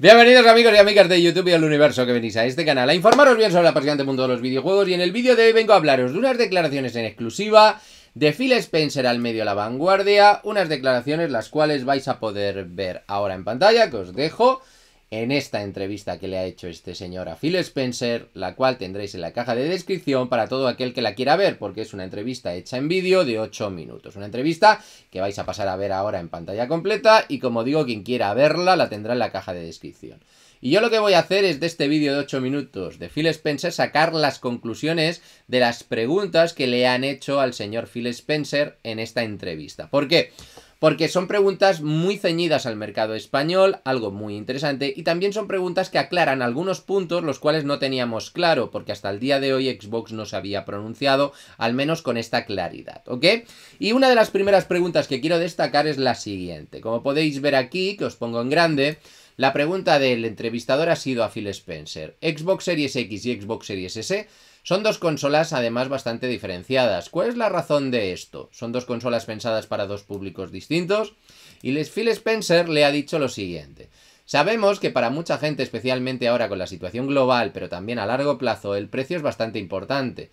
Bienvenidos amigos y amigas de YouTube y al universo que venís a este canal a informaros bien sobre el apasionante mundo de los videojuegos y en el vídeo de hoy vengo a hablaros de unas declaraciones en exclusiva de Phil Spencer al medio La Vanguardia, unas declaraciones las cuales vais a poder ver ahora en pantalla que os dejo en esta entrevista que le ha hecho este señor a Phil Spencer, la cual tendréis en la caja de descripción para todo aquel que la quiera ver, porque es una entrevista hecha en vídeo de 8 minutos. Una entrevista que vais a pasar a ver ahora en pantalla completa y como digo, quien quiera verla la tendrá en la caja de descripción. Y yo lo que voy a hacer es de este vídeo de 8 minutos de Phil Spencer sacar las conclusiones de las preguntas que le han hecho al señor Phil Spencer en esta entrevista. ¿Por qué? porque son preguntas muy ceñidas al mercado español, algo muy interesante, y también son preguntas que aclaran algunos puntos los cuales no teníamos claro, porque hasta el día de hoy Xbox no se había pronunciado, al menos con esta claridad, ¿ok? Y una de las primeras preguntas que quiero destacar es la siguiente, como podéis ver aquí, que os pongo en grande, la pregunta del entrevistador ha sido a Phil Spencer, Xbox Series X y Xbox Series S son dos consolas además bastante diferenciadas. ¿Cuál es la razón de esto? Son dos consolas pensadas para dos públicos distintos y les Phil Spencer le ha dicho lo siguiente. Sabemos que para mucha gente, especialmente ahora con la situación global, pero también a largo plazo, el precio es bastante importante.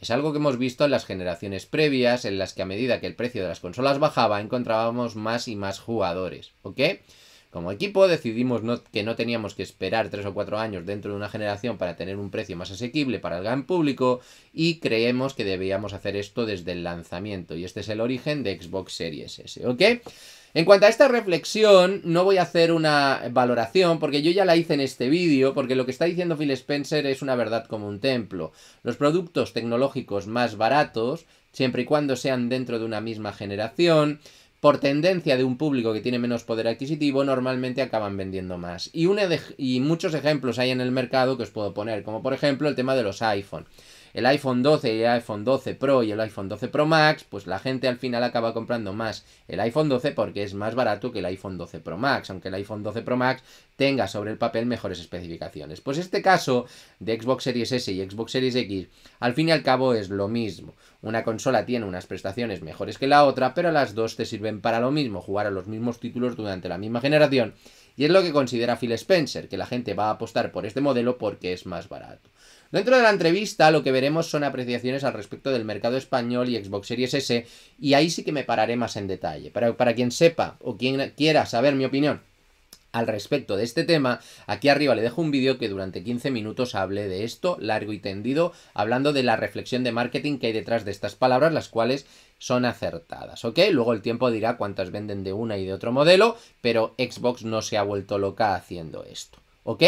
Es algo que hemos visto en las generaciones previas, en las que a medida que el precio de las consolas bajaba, encontrábamos más y más jugadores, ¿ok? Como equipo decidimos que no teníamos que esperar 3 o 4 años dentro de una generación para tener un precio más asequible para el gran público y creemos que debíamos hacer esto desde el lanzamiento y este es el origen de Xbox Series S, ¿ok? En cuanto a esta reflexión, no voy a hacer una valoración porque yo ya la hice en este vídeo, porque lo que está diciendo Phil Spencer es una verdad como un templo. Los productos tecnológicos más baratos, siempre y cuando sean dentro de una misma generación, por tendencia de un público que tiene menos poder adquisitivo, normalmente acaban vendiendo más. Y, muchos ejemplos hay en el mercado que os puedo poner, como por ejemplo el tema de los iPhone el iPhone 12 y el iPhone 12 Pro y el iPhone 12 Pro Max, pues la gente al final acaba comprando más el iPhone 12 porque es más barato que el iPhone 12 Pro Max, aunque el iPhone 12 Pro Max tenga sobre el papel mejores especificaciones. Pues este caso de Xbox Series S y Xbox Series X, al fin y al cabo es lo mismo. Una consola tiene unas prestaciones mejores que la otra, pero las dos te sirven para lo mismo, jugar a los mismos títulos durante la misma generación. Y es lo que considera Phil Spencer, que la gente va a apostar por este modelo porque es más barato. Dentro de la entrevista lo que veremos son apreciaciones al respecto del mercado español y Xbox Series S, y ahí sí que me pararé más en detalle. Para, para quien sepa o quien quiera saber mi opinión al respecto de este tema, aquí arriba le dejo un vídeo que durante 15 minutos hablé de esto, largo y tendido, hablando de la reflexión de marketing que hay detrás de estas palabras, las cuales son acertadas, ¿ok? Luego el tiempo dirá cuántas venden de una y de otro modelo, pero Xbox no se ha vuelto loca haciendo esto. ¿Ok?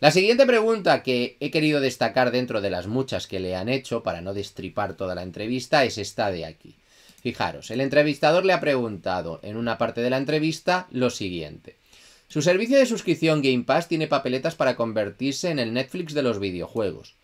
La siguiente pregunta que he querido destacar dentro de las muchas que le han hecho para no destripar toda la entrevista es esta de aquí. Fijaros, el entrevistador le ha preguntado en una parte de la entrevista lo siguiente. Su servicio de suscripción Game Pass tiene papeletas para convertirse en el Netflix de los videojuegos.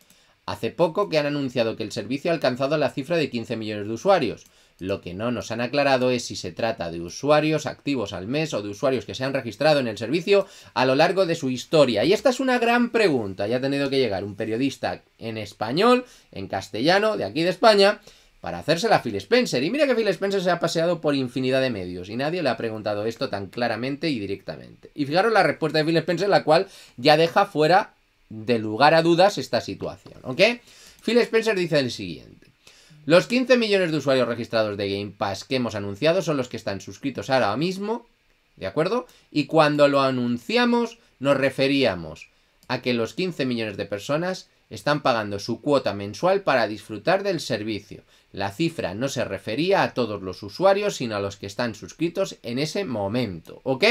Hace poco que han anunciado que el servicio ha alcanzado la cifra de 15 millones de usuarios, lo que no nos han aclarado es si se trata de usuarios activos al mes o de usuarios que se han registrado en el servicio a lo largo de su historia. Y esta es una gran pregunta. Ya ha tenido que llegar un periodista en español, en castellano, de aquí de España, para hacérsela a Phil Spencer. Y mira que Phil Spencer se ha paseado por infinidad de medios y nadie le ha preguntado esto tan claramente y directamente. Y fijaros la respuesta de Phil Spencer, la cual ya deja fuera de lugar a dudas esta situación, ¿ok? Phil Spencer dice el siguiente. Los 15 millones de usuarios registrados de Game Pass que hemos anunciado son los que están suscritos ahora mismo, ¿de acuerdo? Y cuando lo anunciamos nos referíamos a que los 15 millones de personas están pagando su cuota mensual para disfrutar del servicio. La cifra no se refería a todos los usuarios, sino a los que están suscritos en ese momento. ¿Ok?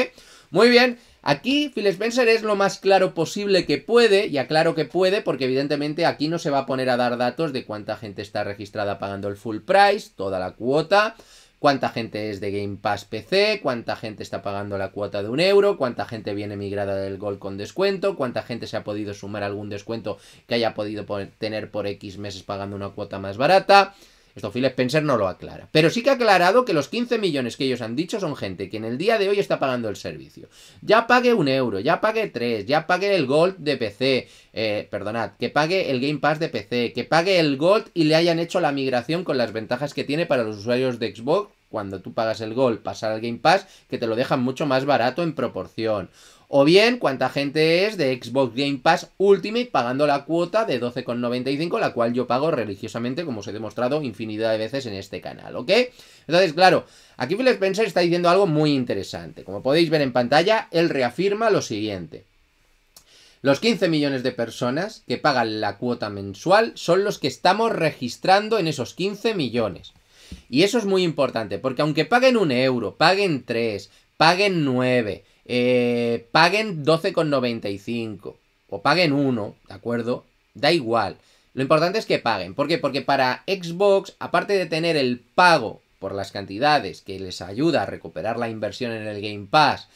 Muy bien, aquí Phil Spencer es lo más claro posible que puede, y aclaro que puede, porque evidentemente aquí no se va a poner a dar datos de cuánta gente está registrada pagando el full price, toda la cuota, cuánta gente es de Game Pass PC, cuánta gente está pagando la cuota de un euro, cuánta gente viene migrada del gol con descuento, cuánta gente se ha podido sumar algún descuento que haya podido tener por X meses pagando una cuota más barata. Esto pues Spencer no lo aclara. Pero sí que ha aclarado que los 15 millones que ellos han dicho son gente que en el día de hoy está pagando el servicio. Ya pague un euro, ya pague tres, ya pague el Gold de PC, eh, perdonad, que pague el Game Pass de PC, que pague el Gold y le hayan hecho la migración con las ventajas que tiene para los usuarios de Xbox cuando tú pagas el Gold, pasar al Game Pass, que te lo dejan mucho más barato en proporción. O bien, cuánta gente es de Xbox Game Pass Ultimate pagando la cuota de 12,95, la cual yo pago religiosamente, como os he demostrado infinidad de veces en este canal, ¿ok? Entonces, claro, aquí Phil Spencer está diciendo algo muy interesante. Como podéis ver en pantalla, él reafirma lo siguiente. Los 15 millones de personas que pagan la cuota mensual son los que estamos registrando en esos 15 millones. Y eso es muy importante, porque aunque paguen un euro, paguen 3, paguen 9, eh, paguen 12,95 o paguen 1, ¿de acuerdo? Da igual. Lo importante es que paguen. ¿Por qué? Porque para Xbox, aparte de tener el pago por las cantidades que les ayuda a recuperar la inversión en el Game Pass,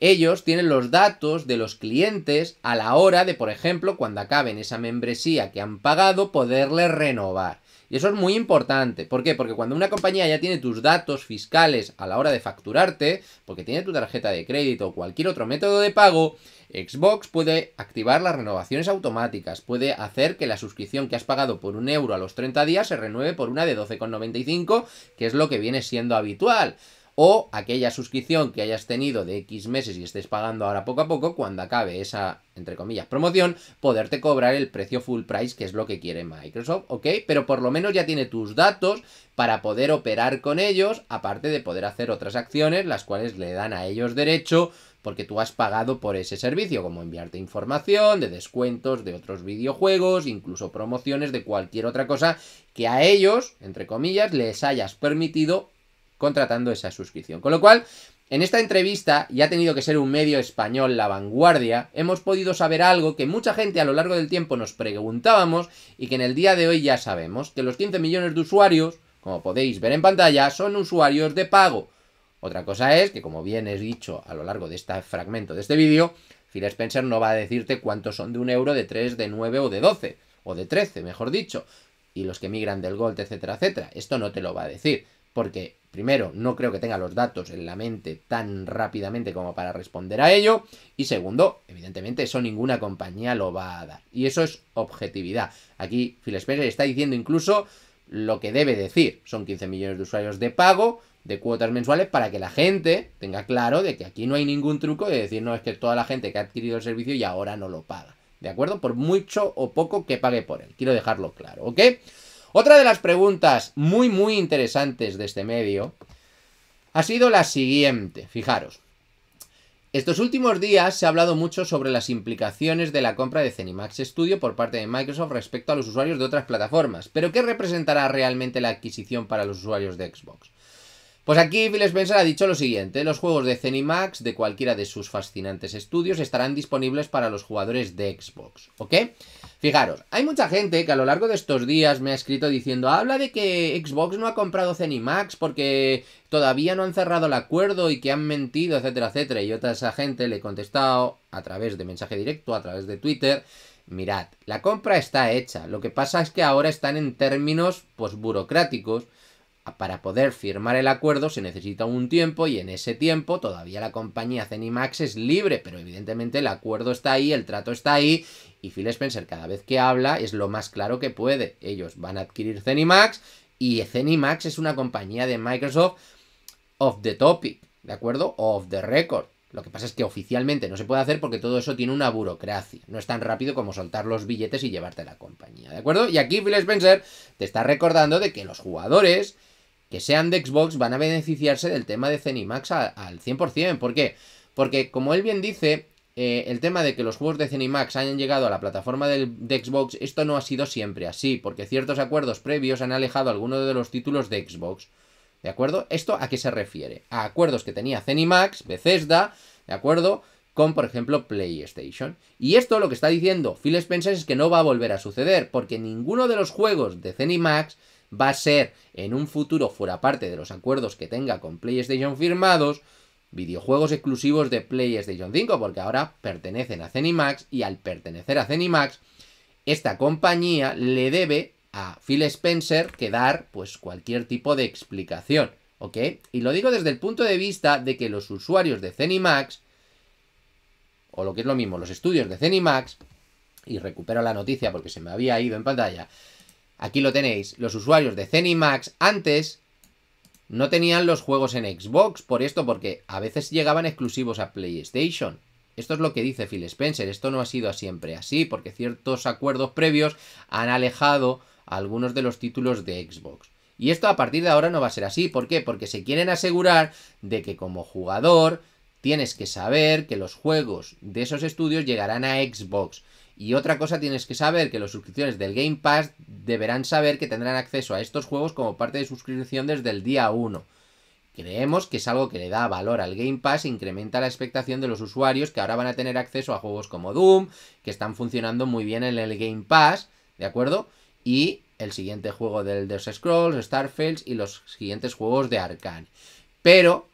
ellos tienen los datos de los clientes a la hora de, por ejemplo, cuando acaben esa membresía que han pagado, poderles renovar. Y eso es muy importante. ¿Por qué? Porque cuando una compañía ya tiene tus datos fiscales a la hora de facturarte, porque tiene tu tarjeta de crédito o cualquier otro método de pago, Xbox puede activar las renovaciones automáticas, puede hacer que la suscripción que has pagado por un euro a los 30 días se renueve por una de 12,95, que es lo que viene siendo habitual o aquella suscripción que hayas tenido de X meses y estés pagando ahora poco a poco, cuando acabe esa, entre comillas, promoción, poderte cobrar el precio full price, que es lo que quiere Microsoft, ¿ok? Pero por lo menos ya tiene tus datos para poder operar con ellos, aparte de poder hacer otras acciones, las cuales le dan a ellos derecho porque tú has pagado por ese servicio, como enviarte información de descuentos de otros videojuegos, incluso promociones de cualquier otra cosa que a ellos, entre comillas, les hayas permitido contratando esa suscripción. Con lo cual, en esta entrevista, y ha tenido que ser un medio español, La Vanguardia, hemos podido saber algo que mucha gente a lo largo del tiempo nos preguntábamos y que en el día de hoy ya sabemos, que los 15 millones de usuarios, como podéis ver en pantalla, son usuarios de pago. Otra cosa es que, como bien he dicho a lo largo de este fragmento de este vídeo, Phil Spencer no va a decirte cuántos son de un euro, de tres, de 9 o de 12, o de 13, mejor dicho, y los que migran del Gold, etcétera, etcétera. Esto no te lo va a decir, porque Primero, no creo que tenga los datos en la mente tan rápidamente como para responder a ello. Y segundo, evidentemente eso ninguna compañía lo va a dar. Y eso es objetividad. Aquí Phil Spencer está diciendo incluso lo que debe decir. Son 15 millones de usuarios de pago, de cuotas mensuales, para que la gente tenga claro de que aquí no hay ningún truco de decir, no, es que toda la gente que ha adquirido el servicio y ahora no lo paga. ¿De acuerdo? Por mucho o poco que pague por él. Quiero dejarlo claro, ¿ok? Otra de las preguntas muy, muy interesantes de este medio ha sido la siguiente. Fijaros. Estos últimos días se ha hablado mucho sobre las implicaciones de la compra de Zenimax Studio por parte de Microsoft respecto a los usuarios de otras plataformas, pero ¿qué representará realmente la adquisición para los usuarios de Xbox? Pues aquí Phil Spencer ha dicho lo siguiente, los juegos de Zenimax de cualquiera de sus fascinantes estudios estarán disponibles para los jugadores de Xbox, ¿ok? Fijaros, hay mucha gente que a lo largo de estos días me ha escrito diciendo, habla de que Xbox no ha comprado Zenimax porque todavía no han cerrado el acuerdo y que han mentido, etcétera, etcétera. Y yo a esa gente le he contestado a través de mensaje directo, a través de Twitter, mirad, la compra está hecha, lo que pasa es que ahora están en términos, pues, burocráticos para poder firmar el acuerdo se necesita un tiempo y en ese tiempo todavía la compañía Cenimax es libre, pero evidentemente el acuerdo está ahí, el trato está ahí y Phil Spencer cada vez que habla es lo más claro que puede. Ellos van a adquirir Cenimax y Cenimax es una compañía de Microsoft off the topic, ¿de acuerdo? off the record. Lo que pasa es que oficialmente no se puede hacer porque todo eso tiene una burocracia. No es tan rápido como soltar los billetes y llevarte a la compañía, ¿de acuerdo? Y aquí Phil Spencer te está recordando de que los jugadores que sean de Xbox van a beneficiarse del tema de Cenimax al, 100%. ¿Por qué? Porque como él bien dice, eh, el tema de que los juegos de Cenimax hayan llegado a la plataforma del, de Xbox, esto no ha sido siempre así, porque ciertos acuerdos previos han alejado algunos de los títulos de Xbox. ¿De acuerdo? ¿Esto a qué se refiere? A acuerdos que tenía Cenimax, Bethesda, ¿de acuerdo? Con, por ejemplo, PlayStation. Y esto lo que está diciendo Phil Spencer es que no va a volver a suceder, porque ninguno de los juegos de Cenimax va a ser en un futuro, fuera parte de los acuerdos que tenga con PlayStation firmados, videojuegos exclusivos de PlayStation 5, porque ahora pertenecen a Cenimax y al pertenecer a Cenimax, esta compañía le debe a Phil Spencer que dar pues cualquier tipo de explicación, ¿ok? Y lo digo desde el punto de vista de que los usuarios de Cenimax, o lo que es lo mismo, los estudios de Cenimax, y recupero la noticia porque se me había ido en pantalla, Aquí lo tenéis. Los usuarios de Zenimax antes no tenían los juegos en Xbox por esto, porque a veces llegaban exclusivos a PlayStation. Esto es lo que dice Phil Spencer, esto no ha sido siempre así, porque ciertos acuerdos previos han alejado algunos de los títulos de Xbox. Y esto a partir de ahora no va a ser así, ¿por qué? Porque se quieren asegurar de que como jugador tienes que saber que los juegos de esos estudios llegarán a Xbox. Y otra cosa tienes que saber, que los suscriptores del Game Pass deberán saber que tendrán acceso a estos juegos como parte de suscripción desde el día 1. Creemos que es algo que le da valor al Game Pass e incrementa la expectación de los usuarios que ahora van a tener acceso a juegos como Doom, que están funcionando muy bien en el Game Pass, ¿de acuerdo? Y el siguiente juego del The Scrolls, Starfields y los siguientes juegos de Arkane. Pero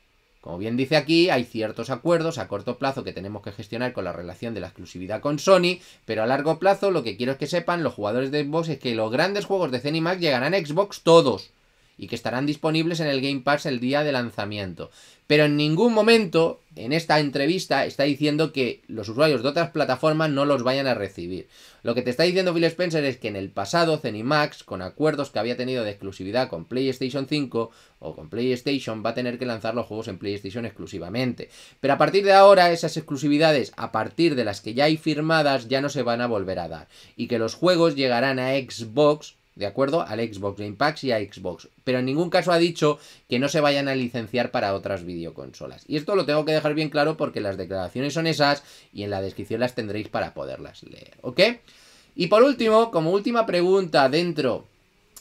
como bien dice aquí, hay ciertos acuerdos a corto plazo que tenemos que gestionar con la relación de la exclusividad con Sony, pero a largo plazo lo que quiero es que sepan los jugadores de Xbox es que los grandes juegos de Zenimax llegarán a Xbox todos y que estarán disponibles en el Game Pass el día de lanzamiento. Pero en ningún momento en esta entrevista está diciendo que los usuarios de otras plataformas no los vayan a recibir. Lo que te está diciendo Phil Spencer es que en el pasado Zenimax, con acuerdos que había tenido de exclusividad con PlayStation 5 o con PlayStation, va a tener que lanzar los juegos en PlayStation exclusivamente. Pero a partir de ahora esas exclusividades, a partir de las que ya hay firmadas, ya no se van a volver a dar. Y que los juegos llegarán a Xbox ¿de acuerdo? Al Xbox Game Pass y a Xbox. Pero en ningún caso ha dicho que no se vayan a licenciar para otras videoconsolas. Y esto lo tengo que dejar bien claro porque las declaraciones son esas y en la descripción las tendréis para poderlas leer, ¿ok? Y por último, como última pregunta dentro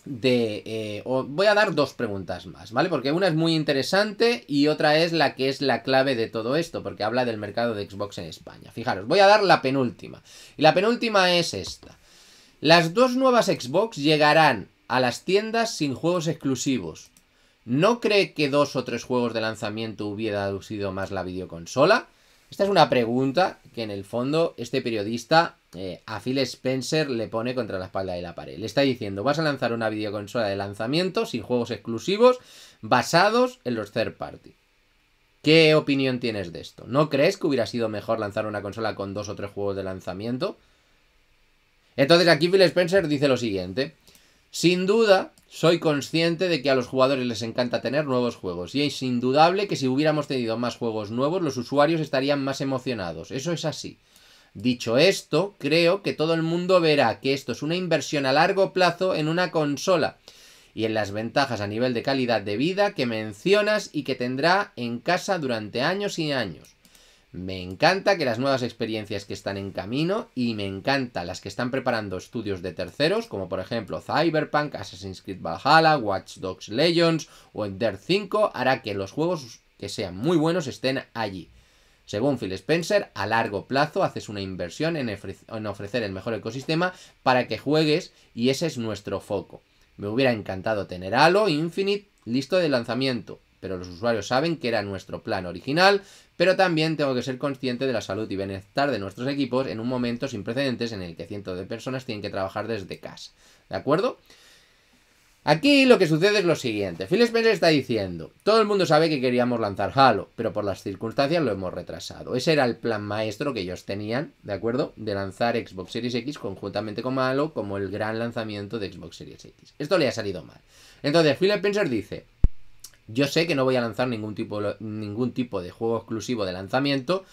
de... Eh, voy a dar dos preguntas más, ¿vale? Porque una es muy interesante y otra es la que es la clave de todo esto, porque habla del mercado de Xbox en España. Fijaros, voy a dar la penúltima. Y la penúltima es esta. Las dos nuevas Xbox llegarán a las tiendas sin juegos exclusivos. ¿No cree que dos o tres juegos de lanzamiento hubiera sido más la videoconsola? Esta es una pregunta que en el fondo este periodista eh, a Phil Spencer le pone contra la espalda de la pared. Le está diciendo, vas a lanzar una videoconsola de lanzamiento sin juegos exclusivos basados en los third party. ¿Qué opinión tienes de esto? ¿No crees que hubiera sido mejor lanzar una consola con dos o tres juegos de lanzamiento? Entonces aquí Phil Spencer dice lo siguiente. Sin duda, soy consciente de que a los jugadores les encanta tener nuevos juegos y es indudable que si hubiéramos tenido más juegos nuevos los usuarios estarían más emocionados. Eso es así. Dicho esto, creo que todo el mundo verá que esto es una inversión a largo plazo en una consola y en las ventajas a nivel de calidad de vida que mencionas y que tendrá en casa durante años y años. Me encanta que las nuevas experiencias que están en camino y me encanta las que están preparando estudios de terceros, como por ejemplo Cyberpunk, Assassin's Creed Valhalla, Watch Dogs Legends o Ender 5, hará que los juegos que sean muy buenos estén allí. Según Phil Spencer, a largo plazo haces una inversión en, en ofrecer el mejor ecosistema para que juegues y ese es nuestro foco. Me hubiera encantado tener Halo Infinite listo de lanzamiento, pero los usuarios saben que era nuestro plan original, pero también tengo que ser consciente de la salud y bienestar de nuestros equipos en un momento sin precedentes en el que cientos de personas tienen que trabajar desde casa. ¿De acuerdo? Aquí lo que sucede es lo siguiente. Phil Spencer está diciendo, todo el mundo sabe que queríamos lanzar Halo, pero por las circunstancias lo hemos retrasado. Ese era el plan maestro que ellos tenían, ¿de acuerdo? De lanzar Xbox Series X conjuntamente con Halo como el gran lanzamiento de Xbox Series X. Esto le ha salido mal. Entonces Phil Spencer dice, yo sé que no voy a lanzar ningún tipo, ningún tipo de juego exclusivo de lanzamiento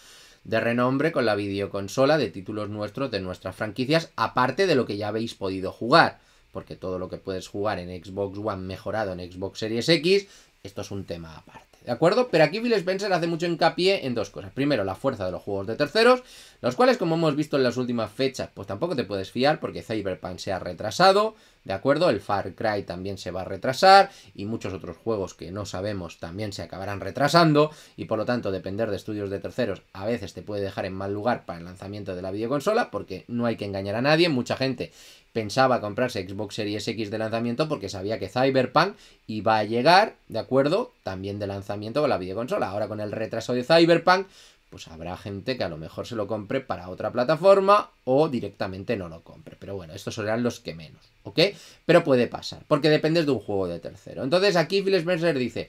de renombre con la videoconsola de títulos nuestros de nuestras franquicias, aparte de lo que ya habéis podido jugar, porque todo lo que puedes jugar en Xbox One mejorado en Xbox Series X, esto es un tema aparte. ¿De acuerdo? Pero aquí Phil Spencer hace mucho hincapié en dos cosas. Primero, la fuerza de los juegos de terceros, los cuales, como hemos visto en las últimas fechas, pues tampoco te puedes fiar porque Cyberpunk se ha retrasado, ¿de acuerdo? El Far Cry también se va a retrasar y muchos otros juegos que no sabemos también se acabarán retrasando y por lo tanto depender de estudios de terceros a veces te puede dejar en mal lugar para el lanzamiento de la videoconsola porque no hay que engañar a nadie, mucha gente pensaba comprarse Xbox Series X de lanzamiento porque sabía que Cyberpunk iba a llegar, ¿de acuerdo? También de lanzamiento con la videoconsola. Ahora con el retraso de Cyberpunk, pues habrá gente que a lo mejor se lo compre para otra plataforma o directamente no lo compre. Pero bueno, estos serán los que menos, ¿ok? Pero puede pasar, porque dependes de un juego de tercero. Entonces aquí Phil Spencer dice,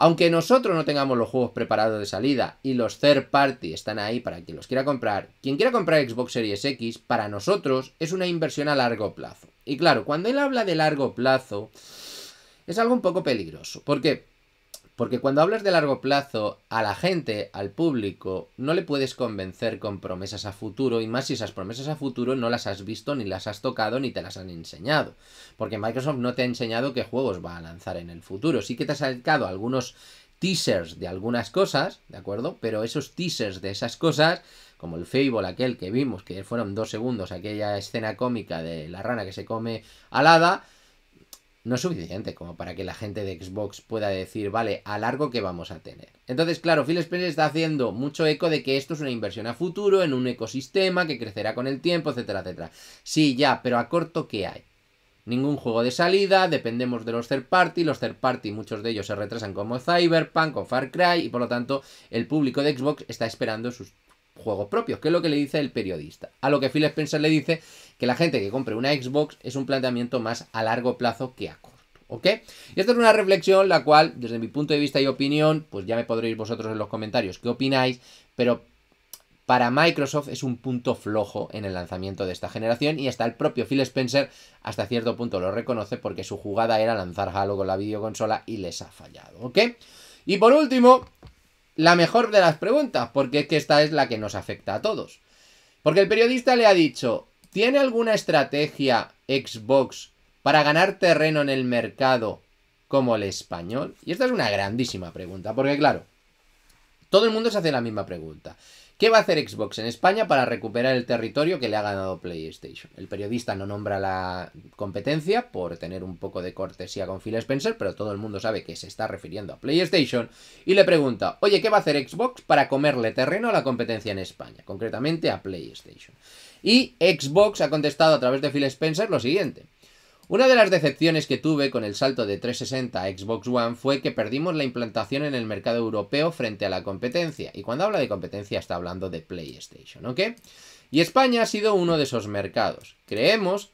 aunque nosotros no tengamos los juegos preparados de salida y los third party están ahí para quien los quiera comprar, quien quiera comprar Xbox Series X, para nosotros es una inversión a largo plazo. Y claro, cuando él habla de largo plazo, es algo un poco peligroso, porque porque cuando hablas de largo plazo, a la gente, al público, no le puedes convencer con promesas a futuro, y más si esas promesas a futuro no las has visto, ni las has tocado, ni te las han enseñado. Porque Microsoft no te ha enseñado qué juegos va a lanzar en el futuro. Sí que te ha sacado algunos teasers de algunas cosas, ¿de acuerdo? Pero esos teasers de esas cosas, como el Fable, aquel que vimos, que fueron dos segundos, aquella escena cómica de la rana que se come alada, no es suficiente como para que la gente de Xbox pueda decir, vale, a largo que vamos a tener. Entonces, claro, Phil Spencer está haciendo mucho eco de que esto es una inversión a futuro, en un ecosistema que crecerá con el tiempo, etcétera, etcétera. Sí, ya, pero a corto, ¿qué hay? Ningún juego de salida, dependemos de los third party, los third party muchos de ellos se retrasan como Cyberpunk o Far Cry y por lo tanto el público de Xbox está esperando sus juegos propios, que es lo que le dice el periodista. A lo que Phil Spencer le dice que la gente que compre una Xbox es un planteamiento más a largo plazo que a corto. ¿Ok? Y esta es una reflexión la cual, desde mi punto de vista y opinión, pues ya me podréis vosotros en los comentarios qué opináis, pero para Microsoft es un punto flojo en el lanzamiento de esta generación y hasta el propio Phil Spencer hasta cierto punto lo reconoce porque su jugada era lanzar Halo con la videoconsola y les ha fallado, ¿ok? Y por último, la mejor de las preguntas, porque es que esta es la que nos afecta a todos. Porque el periodista le ha dicho, ¿tiene alguna estrategia Xbox para ganar terreno en el mercado como el español? Y esta es una grandísima pregunta, porque claro, todo el mundo se hace la misma pregunta. ¿Qué va a hacer Xbox en España para recuperar el territorio que le ha ganado PlayStation? El periodista no nombra la competencia por tener un poco de cortesía con Phil Spencer, pero todo el mundo sabe que se está refiriendo a PlayStation y le pregunta, oye, ¿qué va a hacer Xbox para comerle terreno a la competencia en España? Concretamente a PlayStation. Y Xbox ha contestado a través de Phil Spencer lo siguiente. Una de las decepciones que tuve con el salto de 360 a Xbox One fue que perdimos la implantación en el mercado europeo frente a la competencia. Y cuando habla de competencia está hablando de PlayStation, ¿ok? Y España ha sido uno de esos mercados. Creemos,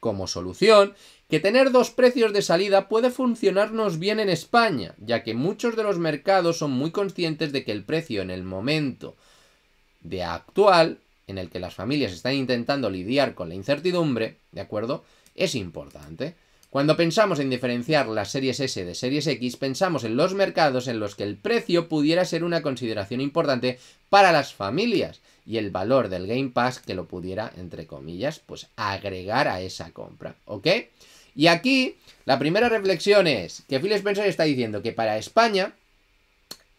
como solución, que tener dos precios de salida puede funcionarnos bien en España, ya que muchos de los mercados son muy conscientes de que el precio en el momento de actual, en el que las familias están intentando lidiar con la incertidumbre, ¿de acuerdo? es importante. Cuando pensamos en diferenciar las series S de series X, pensamos en los mercados en los que el precio pudiera ser una consideración importante para las familias y el valor del Game Pass que lo pudiera, entre comillas, pues agregar a esa compra, ¿ok? Y aquí la primera reflexión es que Phil Spencer está diciendo que para España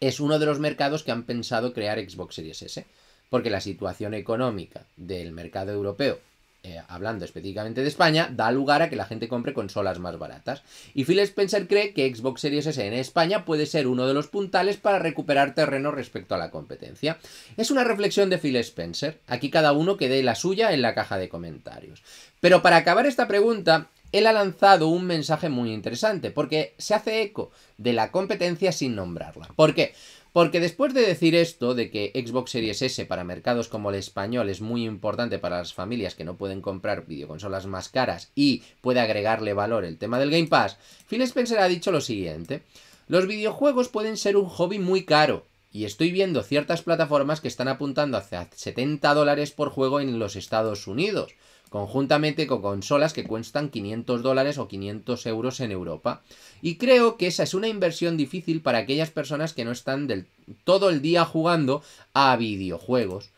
es uno de los mercados que han pensado crear Xbox Series S, porque la situación económica del mercado europeo eh, hablando específicamente de España, da lugar a que la gente compre consolas más baratas. Y Phil Spencer cree que Xbox Series S en España puede ser uno de los puntales para recuperar terreno respecto a la competencia. Es una reflexión de Phil Spencer, aquí cada uno que dé la suya en la caja de comentarios. Pero para acabar esta pregunta, él ha lanzado un mensaje muy interesante, porque se hace eco de la competencia sin nombrarla. ¿Por qué? Porque después de decir esto, de que Xbox Series S para mercados como el español es muy importante para las familias que no pueden comprar videoconsolas más caras y puede agregarle valor el tema del Game Pass, Phil Spencer ha dicho lo siguiente. Los videojuegos pueden ser un hobby muy caro, y estoy viendo ciertas plataformas que están apuntando hacia 70 dólares por juego en los Estados Unidos conjuntamente con consolas que cuestan 500 dólares o 500 euros en Europa. Y creo que esa es una inversión difícil para aquellas personas que no están del, todo el día jugando a videojuegos.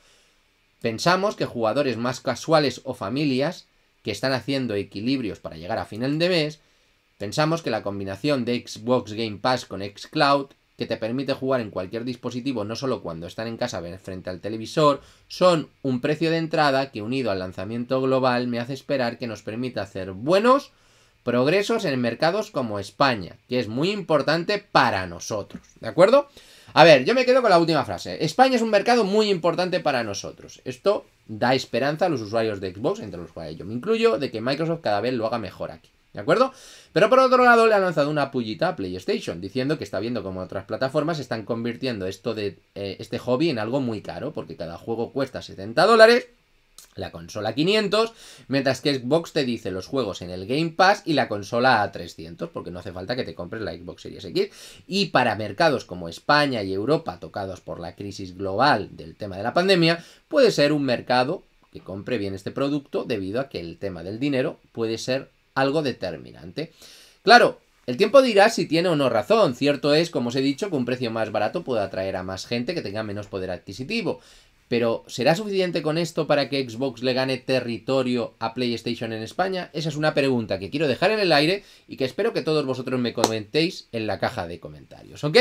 Pensamos que jugadores más casuales o familias que están haciendo equilibrios para llegar a final de mes, pensamos que la combinación de Xbox Game Pass con Xcloud que te permite jugar en cualquier dispositivo, no solo cuando están en casa frente al televisor, son un precio de entrada que unido al lanzamiento global me hace esperar que nos permita hacer buenos progresos en mercados como España, que es muy importante para nosotros, ¿de acuerdo? A ver, yo me quedo con la última frase. España es un mercado muy importante para nosotros. Esto da esperanza a los usuarios de Xbox, entre los cuales yo me incluyo, de que Microsoft cada vez lo haga mejor aquí. ¿De acuerdo? Pero por otro lado le ha lanzado una pullita a PlayStation, diciendo que está viendo como otras plataformas están convirtiendo esto de eh, este hobby en algo muy caro, porque cada juego cuesta 70 dólares la consola 500, mientras que Xbox te dice los juegos en el Game Pass y la consola a 300, porque no hace falta que te compres la Xbox Series X. Y para mercados como España y Europa, tocados por la crisis global del tema de la pandemia, puede ser un mercado que compre bien este producto debido a que el tema del dinero puede ser algo determinante. Claro, el tiempo dirá si tiene o no razón. Cierto es, como os he dicho, que un precio más barato puede atraer a más gente que tenga menos poder adquisitivo. Pero, ¿será suficiente con esto para que Xbox le gane territorio a PlayStation en España? Esa es una pregunta que quiero dejar en el aire y que espero que todos vosotros me comentéis en la caja de comentarios, ¿ok?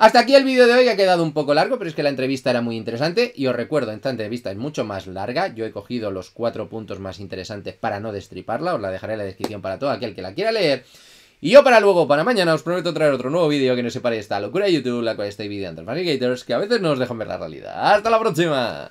Hasta aquí el vídeo de hoy, ha quedado un poco largo, pero es que la entrevista era muy interesante y os recuerdo, esta entrevista es mucho más larga, yo he cogido los cuatro puntos más interesantes para no destriparla, os la dejaré en la descripción para todo aquel que la quiera leer. Y yo para luego, para mañana, os prometo traer otro nuevo vídeo que no separe esta locura de YouTube, la cual estoy videando los que a veces no os dejan ver la realidad. ¡Hasta la próxima!